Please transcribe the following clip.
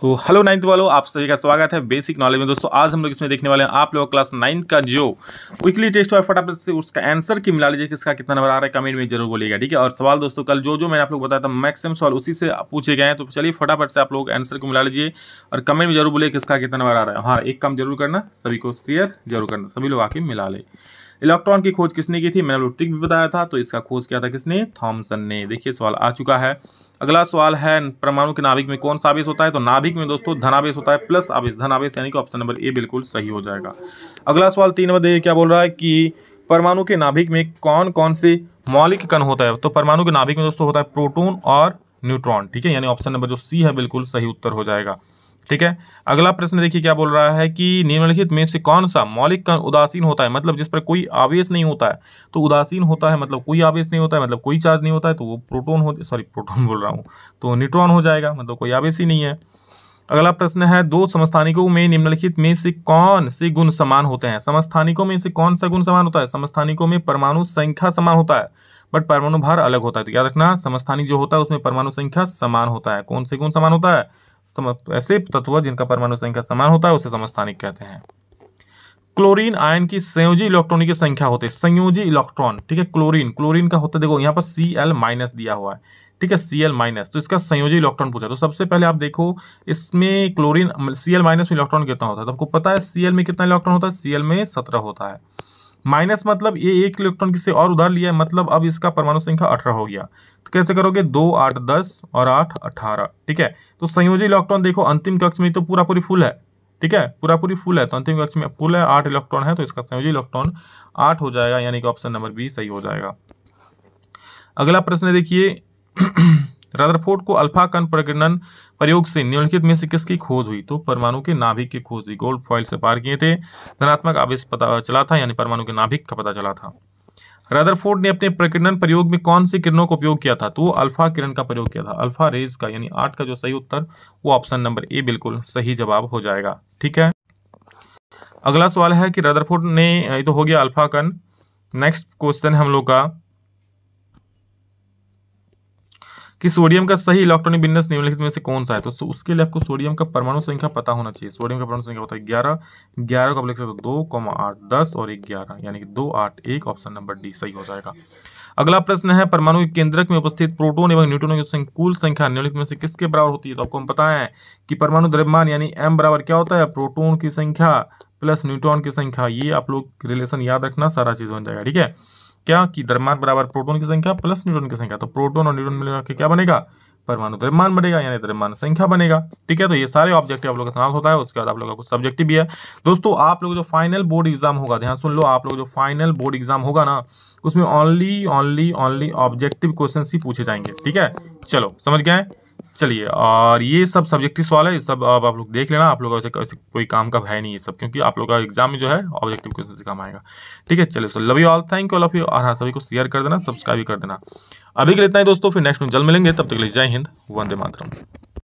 तो hello ninth वालों आप सभी का स्वागत है बेसिक नॉलेज में दोस्तों आज हम लोग इसमें देखने वाले हैं आप लोग क्लास नाइन्थ का जो वीकली टेस्ट हुआ फटाफट से उसका आंसर की मिला लीजिए किसका कितना नंबर आ रहा है कमेंट में जरूर बोलिएगा ठीक है और सवाल दोस्तों कल जो जो मैंने आप लोग बताया था मैक्सिमम सवाल उसी से पूछे गए हैं तो चलिए फटाफट से आप लोग आंसर को मिला लीजिए और कमेंट में जरूर बोलिए किसका कितना नंबर आ रहा है हाँ एक काम जरूर करना सभी को शेयर जरूर करना सभी लोग आके मिला ले इलेक्ट्रॉन की खोज किसने की थी मैंने लुट्रिक भी बताया था तो इसका खोज किया था किसने थॉमसन ने देखिए सवाल आ चुका है अगला सवाल है परमाणु के नाभिक में कौन सा आवेश होता है तो नाभिक में दोस्तों धनावेश होता है प्लस आवेश धनावेश यानी कि ऑप्शन नंबर ए बिल्कुल सही हो जाएगा अगला सवाल तीन में देखिए क्या बोल रहा है कि परमाणु के नाभिक में कौन कौन से मौलिक कण होता है तो परमाणु के नाभिक में दोस्तों होता है प्रोटोन और न्यूट्रॉन ठीक है यानी ऑप्शन नंबर जो सी है बिल्कुल सही उत्तर हो जाएगा ठीक है अगला प्रश्न देखिए क्या बोल रहा है कि निम्नलिखित में से कौन सा मौलिक कण उदासीन होता है मतलब जिस पर कोई आवेश नहीं होता है तो उदासीन होता है मतलब कोई आवेश नहीं होता है मतलब कोई चार्ज नहीं होता है तो वो प्रोटोन हो सॉरी प्रोटोन बोल रहा हूँ तो न्यूट्रॉन हो जाएगा मतलब कोई आवेश ही नहीं है अगला प्रश्न है दो समस्थानिकों में निम्नलिखित में से कौन से गुण समान होते हैं समस्थानिकों में से कौन सा गुण समान होता है समस्थानिकों में परमाणु संख्या समान होता है बट परमाणु भार अलग होता है तो याद रखना समस्थानिक जो होता है उसमें परमाणु संख्या समान होता है कौन से गुण समान होता है ऐसे तत्व जिनका परमाणु संख्या समान होता है उसे समस्थानिक कहते हैं क्लोरीन आयन की संयोजी इलेक्ट्रॉन की संख्या होती है संयोजी इलेक्ट्रॉन ठीक है क्लोरीन क्लोरीन का होता है देखो यहाँ पर सी एल माइनस दिया हुआ है ठीक है सी एल माइनस तो इसका संयोजी इलेक्ट्रॉन पूछा तो सबसे पहले आप देखो इसमें क्लोरीन सी एल माइनस में इलेक्ट्रॉन कितना होता है तो आपको पता है सी एल में कितना इलेक्ट्रॉन होता है सी एल में सत्रह होता है माइनस मतलब ये एक इलेक्ट्रॉन किसी और उधार लिया है मतलब अब इसका परमाणु संख्या अठारह हो गया तो कैसे करोगे दो आठ दस और आठ अठारह ठीक है तो संयोजी इलेक्ट्रॉन देखो अंतिम कक्ष में तो पूरा पूरी फुल है ठीक है पूरा पूरी फुल है तो अंतिम कक्ष में फुल है आठ इलेक्ट्रॉन है तो इसका संयोजी इलेक्ट्रॉन आठ हो जाएगा यानी कि ऑप्शन नंबर बी सही हो जाएगा अगला प्रश्न देखिए रदरफोर्ड को अल्फा कण प्रगणन प्रयोग से निम्नलिखित में से किसकी खोज हुई तो परमाणु के नाभिक की खोज हुई गोल्ड फॉइल से पार किए थे धनात्मक आवेश पता चला था यानी परमाणु के नाभिक का पता चला था रदरफोर्ड ने अपने प्रकीर्णन प्रयोग में कौन सी किरणों का उपयोग किया था तो वो अल्फा किरण का प्रयोग किया था अल्फा रेज का यानी आठ का जो सही उत्तर वो ऑप्शन नंबर ए बिल्कुल सही जवाब हो जाएगा ठीक है अगला सवाल है कि रदरफोर्ड ने ये तो हो गया अल्फा कन नेक्स्ट क्वेश्चन है हम लोग का कि सोडियम का सही इलेक्ट्रॉनिक विन्यास निम्नलिखित में से कौन सा है तो उसके लिए आपको सोडियम का परमाणु संख्या पता होना चाहिए सोडियम का परमाणु संख्या होता है ग्यारह ग्यारह को आप लिख सकते हो दो कॉमा आठ दस और एक ग्यारह यानी कि दो आठ एक ऑप्शन नंबर डी सही हो जाएगा अगला प्रश्न है परमाणु के केंद्रक में उपस्थित प्रोटोन एवं न्यूट्रॉनों की कुल संख्या निम्नलिखित में से किसके बराबर होती है तो आपको हम पता है कि परमाणु द्रव्यमान यानी एम बराबर क्या होता है प्रोटोन की संख्या प्लस न्यूट्रॉन की संख्या ये आप लोग रिलेशन याद रखना सारा चीज़ बन जाएगा ठीक है क्या कि द्रव्यमान बराबर प्रोटोन की संख्या प्लस न्यूट्रॉन की संख्या तो प्रोटोन और न्यूट्रॉन मिलकर के क्या बनेगा परमाणु द्रव्यमान बनेगा यानी द्रव्यमान संख्या बनेगा ठीक है तो ये सारे ऑब्जेक्टिव आप लोगों का समाप्त होता है उसके बाद आप लोगों का कुछ सब्जेक्टिव भी है दोस्तों आप लोग जो फाइनल बोर्ड एग्जाम होगा ध्यान सुन लो आप लोग जो फाइनल बोर्ड एग्जाम होगा ना उसमें only only only objective question ही पूछे जाएंगे ठीक है चलो समझ गए चलिए और ये सब सब्जेक्टिव सवाल है ये सब अब आप लोग देख लेना आप लोग का ऐसे कोई काम का है नहीं ये सब क्योंकि आप लोग का एग्जाम में जो है ऑब्जेक्टिव क्वेश्चन से काम आएगा ठीक है चलिए so love you all thank you all of you और हाँ सभी को शेयर कर देना सब्सक्राइब भी कर देना अभी के लिए इतना ही दोस्तों फिर नेक्स्ट में जल्द मिलेंगे तब तक के लिए जय हिंद वंदे मातरम